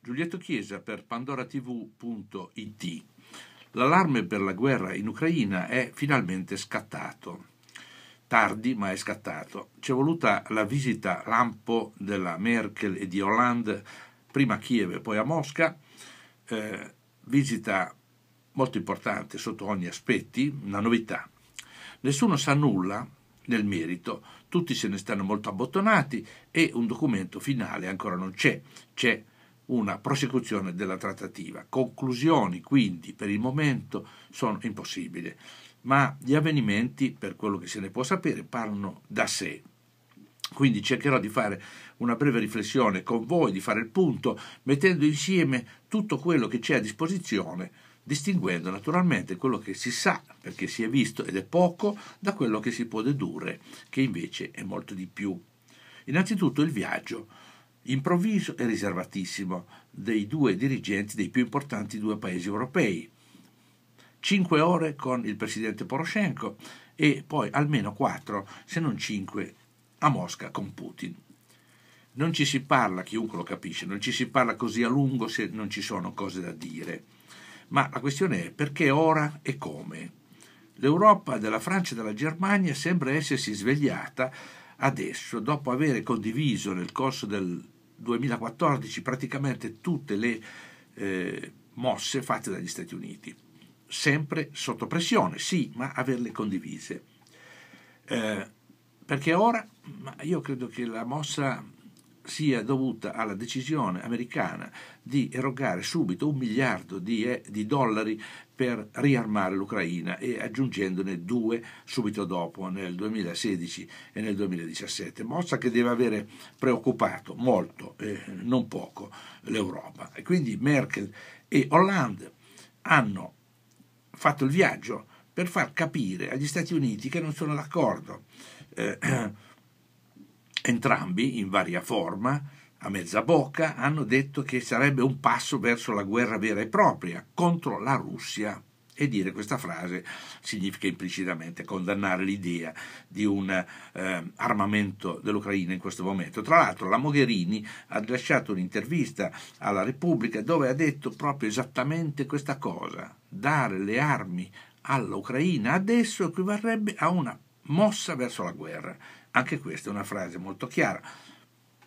Giulietto Chiesa per pandoratv.it. L'allarme per la guerra in Ucraina è finalmente scattato. Tardi, ma è scattato. C'è voluta la visita lampo della Merkel e di Hollande, prima a Kiev e poi a Mosca, eh, visita molto importante sotto ogni aspetto, una novità. Nessuno sa nulla nel merito tutti se ne stanno molto abbottonati e un documento finale ancora non c'è, c'è una prosecuzione della trattativa. Conclusioni quindi per il momento sono impossibili, ma gli avvenimenti, per quello che se ne può sapere, parlano da sé. Quindi cercherò di fare una breve riflessione con voi, di fare il punto, mettendo insieme tutto quello che c'è a disposizione distinguendo naturalmente quello che si sa perché si è visto ed è poco da quello che si può dedurre, che invece è molto di più. Innanzitutto il viaggio, improvviso e riservatissimo, dei due dirigenti dei più importanti due paesi europei. Cinque ore con il presidente Poroshenko e poi almeno quattro, se non cinque, a Mosca con Putin. Non ci si parla, chiunque lo capisce, non ci si parla così a lungo se non ci sono cose da dire ma la questione è perché ora e come? L'Europa della Francia e della Germania sembra essersi svegliata adesso, dopo aver condiviso nel corso del 2014 praticamente tutte le eh, mosse fatte dagli Stati Uniti, sempre sotto pressione, sì, ma averle condivise. Eh, perché ora, io credo che la mossa sia dovuta alla decisione americana di erogare subito un miliardo di, eh, di dollari per riarmare l'Ucraina e aggiungendone due subito dopo nel 2016 e nel 2017, mossa che deve avere preoccupato molto, eh, non poco, l'Europa. E quindi Merkel e Hollande hanno fatto il viaggio per far capire agli Stati Uniti che non sono d'accordo. Eh, Entrambi, in varia forma, a mezza bocca, hanno detto che sarebbe un passo verso la guerra vera e propria contro la Russia. E dire questa frase significa implicitamente condannare l'idea di un eh, armamento dell'Ucraina in questo momento. Tra l'altro la Mogherini ha lasciato un'intervista alla Repubblica dove ha detto proprio esattamente questa cosa, dare le armi all'Ucraina adesso equivarrebbe a una mossa verso la guerra. Anche questa è una frase molto chiara.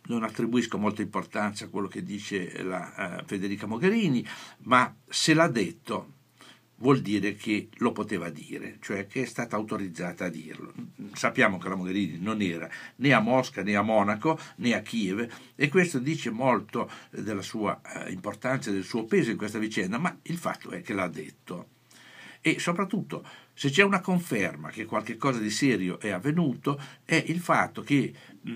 Non attribuisco molta importanza a quello che dice la, eh, Federica Mogherini, ma se l'ha detto vuol dire che lo poteva dire, cioè che è stata autorizzata a dirlo. Sappiamo che la Mogherini non era né a Mosca né a Monaco né a Kiev e questo dice molto eh, della sua eh, importanza e del suo peso in questa vicenda, ma il fatto è che l'ha detto. E soprattutto se c'è una conferma che qualcosa di serio è avvenuto è il fatto che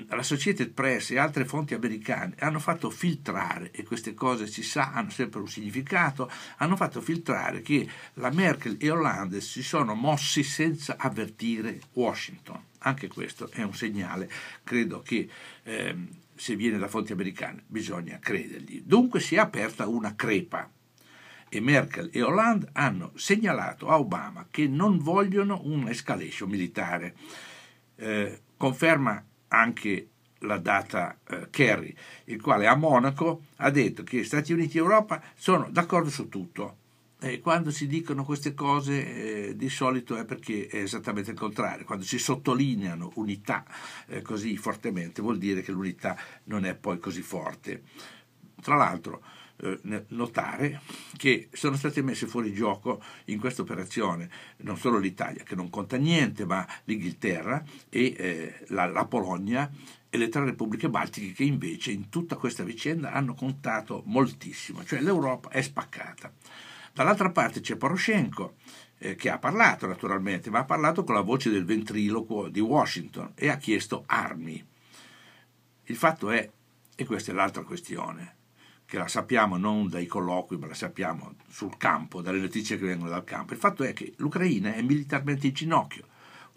la Associated Press e altre fonti americane hanno fatto filtrare, e queste cose si sa, hanno sempre un significato, hanno fatto filtrare che la Merkel e Hollande si sono mossi senza avvertire Washington. Anche questo è un segnale, credo che... Ehm, se viene da fonti americane, bisogna credergli. Dunque si è aperta una crepa e Merkel e Hollande hanno segnalato a Obama che non vogliono un'escalation militare. Eh, conferma anche la data eh, Kerry, il quale a Monaco ha detto che Stati Uniti e Europa sono d'accordo su tutto. E quando si dicono queste cose eh, di solito è perché è esattamente il contrario, quando si sottolineano unità eh, così fortemente vuol dire che l'unità non è poi così forte. Tra l'altro eh, notare che sono state messe fuori gioco in questa operazione non solo l'Italia, che non conta niente, ma l'Inghilterra e eh, la, la, Polonia e le tre repubbliche baltiche che invece in tutta questa vicenda hanno contato moltissimo, cioè l'Europa è spaccata. Dall'altra parte c'è Poroshenko eh, che ha parlato naturalmente, ma ha parlato con la voce del ventriloquo di Washington e ha chiesto armi. Il fatto è, e questa è l'altra questione, che la sappiamo non dai colloqui, ma la sappiamo sul campo, dalle notizie che vengono dal campo. Il fatto è che l'Ucraina è militarmente in ginocchio.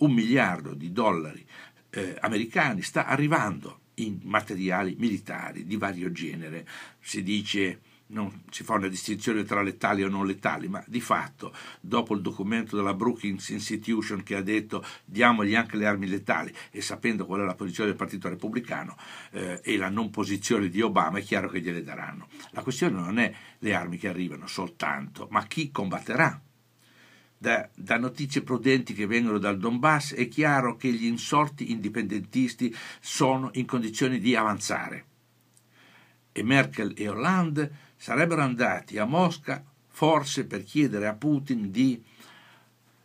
Un miliardo di dollari eh, americani sta arrivando in materiali militari di vario genere. Si dice non si fa una distinzione tra letali o non letali, ma di fatto dopo il documento della Brookings Institution che ha detto diamogli anche le armi letali e sapendo qual è la posizione del Partito Repubblicano eh, e la non posizione di Obama è chiaro che gliele daranno. La questione non è le armi che arrivano soltanto, ma chi combatterà. Da, da, notizie prudenti che vengono dal Donbass è chiaro che gli insorti indipendentisti sono in condizioni di avanzare. E Merkel e Hollande sarebbero andati a Mosca forse per chiedere a Putin di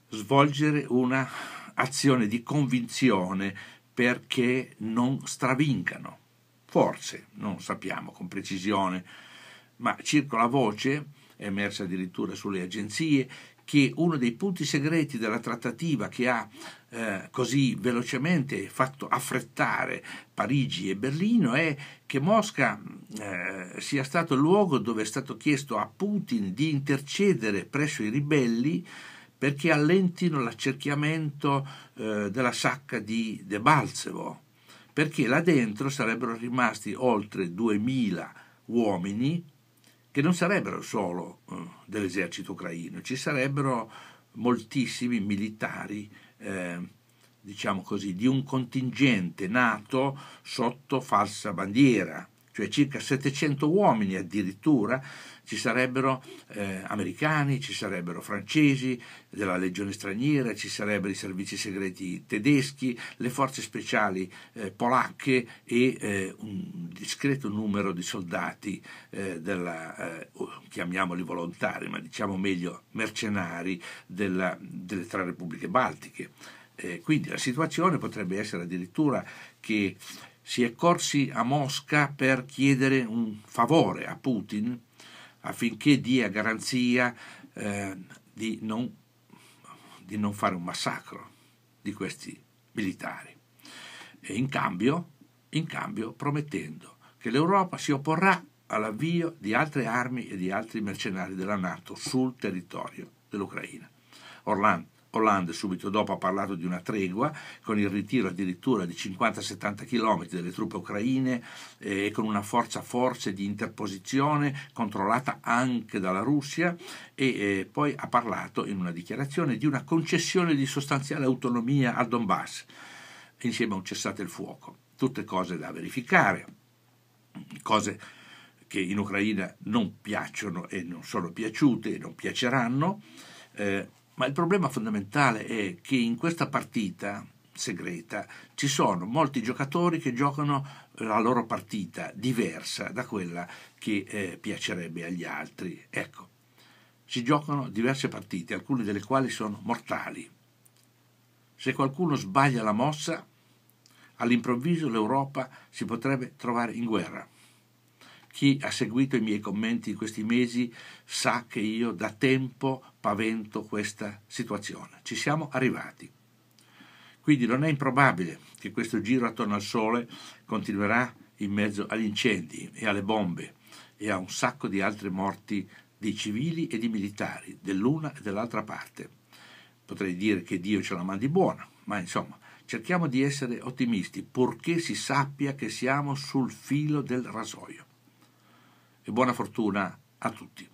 svolgere una azione di convinzione perché non stravincano. Forse, non sappiamo con precisione, ma circola voce, è emersa addirittura sulle agenzie, che uno dei punti segreti della trattativa che ha eh, così velocemente fatto affrettare Parigi e Berlino è che Mosca eh, sia stato il luogo dove è stato chiesto a Putin di intercedere presso i ribelli perché allentino l'accerchiamento eh, della sacca di Debalzevo, perché là dentro sarebbero rimasti oltre 2000 uomini che non sarebbero solo eh, dell'esercito ucraino, ci sarebbero moltissimi militari, eh, diciamo così, di un contingente nato sotto falsa bandiera, cioè circa 700 uomini addirittura, ci sarebbero eh, americani, ci sarebbero francesi della legione straniera, ci sarebbero i servizi segreti tedeschi, le forze speciali eh, polacche e eh, un discreto numero di soldati, eh, della, eh, chiamiamoli volontari, ma diciamo meglio mercenari della, delle tre repubbliche baltiche. Eh, quindi la situazione potrebbe essere addirittura che si è corsi a Mosca per chiedere un favore a Putin affinché dia garanzia eh, di, non, di non fare un massacro di questi militari. E in cambio, in cambio promettendo che l'Europa si opporrà all'avvio di altre armi e di altri mercenari della Nato sul territorio dell'Ucraina. Orlando Hollande subito dopo ha parlato di una tregua, con il ritiro addirittura di 50-70 km delle truppe ucraine eh, e con una forza forse di interposizione controllata anche dalla Russia e eh, poi ha parlato in una dichiarazione di una concessione di sostanziale autonomia al Donbass insieme a un cessate il fuoco. Tutte cose da verificare, cose che in Ucraina non piacciono e non sono piaciute e non piaceranno. Eh, ma il problema fondamentale è che in questa partita segreta ci sono molti giocatori che giocano la loro partita diversa da quella che eh, piacerebbe agli altri. Ecco, si giocano diverse partite, alcune delle quali sono mortali. Se qualcuno sbaglia la mossa, all'improvviso l'Europa si potrebbe trovare in guerra. Chi ha seguito i miei commenti in questi mesi sa che io da tempo pavento questa situazione. Ci siamo arrivati. Quindi non è improbabile che questo giro attorno al Sole continuerà in mezzo agli incendi e alle bombe e a un sacco di altre morti di civili e di militari, dell'una e dell'altra parte. Potrei dire che Dio ce la mandi buona, ma insomma, cerchiamo di essere ottimisti, purché si sappia che siamo sul filo del rasoio e buona fortuna a tutti.